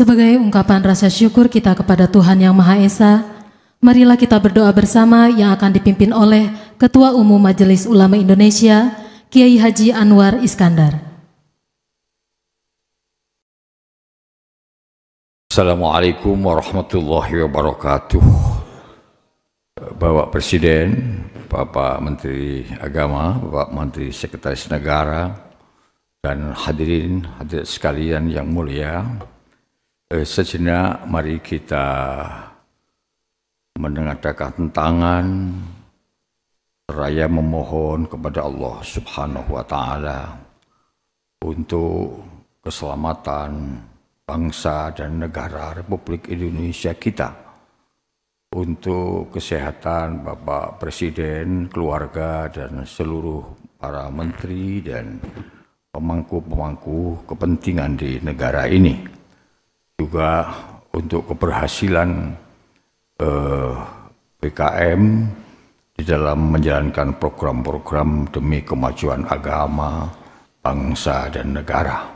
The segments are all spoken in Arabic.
Sebagai ungkapan rasa syukur kita kepada Tuhan Yang Maha Esa, marilah kita berdoa bersama yang akan dipimpin oleh Ketua Umum Majelis Ulama Indonesia, Kiai Haji Anwar Iskandar. Assalamualaikum warahmatullahi wabarakatuh. Bapak Presiden, Bapak Menteri Agama, Bapak Menteri Sekretaris Negara, dan hadirin hadirat sekalian yang mulia, Eh, sejenak mari kita menengadakan tangan raya memohon kepada Allah Subhanahu wa taala untuk keselamatan bangsa dan negara Republik Indonesia kita untuk kesehatan Bapak Presiden, keluarga dan seluruh para menteri dan pemangku-pemangku kepentingan di negara ini juga untuk keberhasilan eh, PKM di dalam menjalankan program-program demi kemajuan agama, bangsa, dan negara.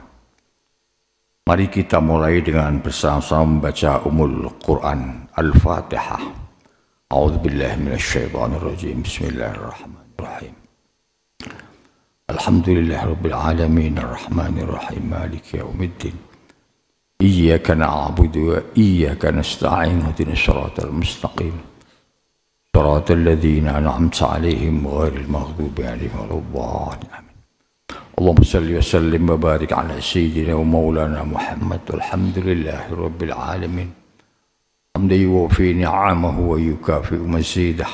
Mari kita mulai dengan bersama-sama membaca Umul Quran Al-Fatihah. A'udzubillahi minasyaitonirrajim. Bismillahirrahmanirrahim. Alhamdulillahirabbil alamin arrahmanirrahim maliki yaumiddin. إياك نعبد وإياك نستعين اهدنا الصراط المستقيم صراط الذين أنعمت عليهم غير المغضوب عليهم ولا الضالين آمين اللهم صل وسلم وبارك على سيدنا ومولانا محمد والحمد لله رب العالمين الحمد يوفي نعمه ويكافئ مزيده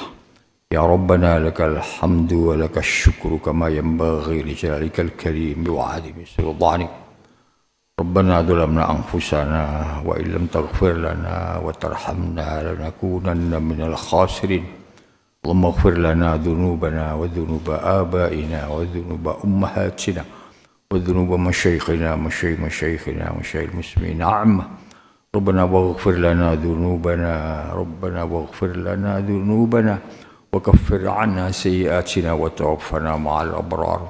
يا ربنا لك الحمد ولك الشكر كما ينبغي لجلالك الكريم وعظيم سلطانك ربنا ظلمنا أنفسنا وإن لم تغفر لنا وترحمنا لنكونن من الخاسرين اللهم اغفر لنا ذنوبنا وذنوب آبائنا وذنوب أمهاتنا وذنوب مشايخنا مشاي مشايخنا مشاي المسلمين عامة ربنا واغفر لنا ذنوبنا ربنا واغفر لنا ذنوبنا وكفر عنا سيئاتنا وتوفنا مع الأبرار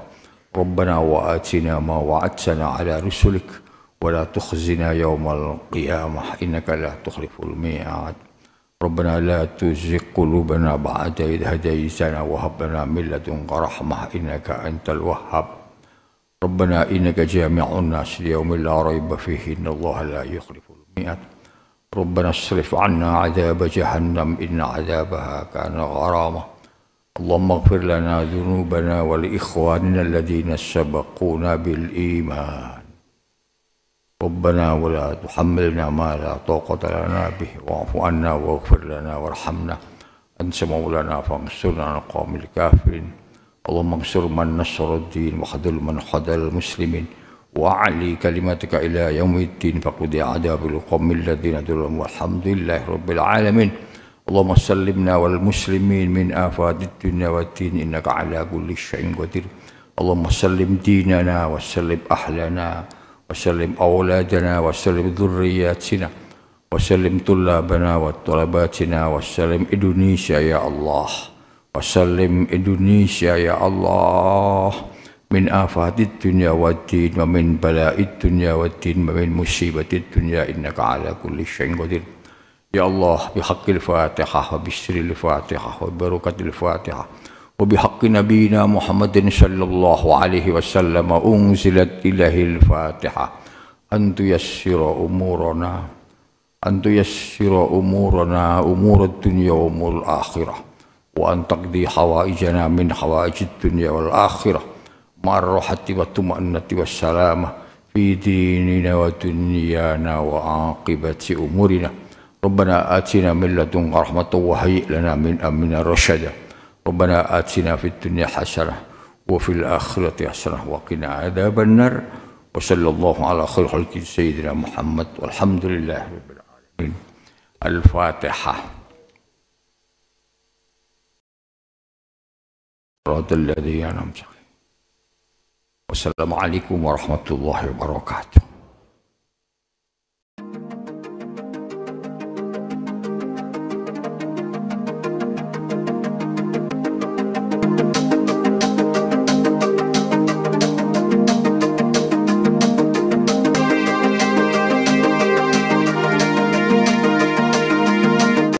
ربنا وآتنا ما وعدتنا على رسلك ولا تخزنا يوم القيامة إنك لا تخلف الميعاد ربنا لا تزغ قلوبنا بعد إذ هديتنا وهب لنا من لدنك رحمة إنك أنت الوهاب ربنا إنك جامع الناس ليوم لا ريب فيه إن الله لا يخلف الميعاد ربنا اصرف عنا عذاب جهنم إن عذابها كان غراما اللهم اغفر لنا ذنوبنا ولإخواننا الذين سبقونا بالإيمان ربنا ولا تحملنا ما لا طاقة لنا به واعف عنا واغفر لنا وارحمنا أنت مولانا فانصرنا على القوم الكافرين اللهم انصر من نصر الدين وخذل من خذل المسلمين وأعلي كلمتك إلى يوم الدين فقد عذاب القوم الذين ظلموا والحمد لله رب العالمين اللهم سلمنا والمسلمين من آفات الدنيا والدين إنك على كل شيء قدير اللهم سلم ديننا وسلم أهلنا وسلم أولادنا وسلم ذرياتنا وسلم طلابنا وطلباتنا وسلم إندونيسيا يا الله وسلم إندونيسيا يا الله من آفات الدنيا والدين ومن بلاء الدنيا والدين ومن مصيبة الدنيا إنك على كل شيء قدير يا الله بحق الفاتحة وبشر الفاتحة وبركة الفاتحة وبحق نبينا محمد صلى الله عليه وسلم أنزلت إليه الفاتحة أن تيسر أمورنا أن تيسر أمورنا أمور الدنيا وأمور الآخرة وأن تقضي حوائجنا من حوائج الدنيا والآخرة مع الراحة والطمأنة والسلامة في ديننا ودنيانا وعاقبة أمورنا ربنا آتنا من لدنك رحمة وهيئ لنا من أمرنا رشدا ربنا آتنا في الدنيا حسنة وفي الآخرة حسنة وقنا عذاب النار وصلى الله على خير خلق سيدنا محمد والحمد لله رب العالمين الفاتحة رضي الذين أنعمت وسلام عليكم ورحمة الله وبركاته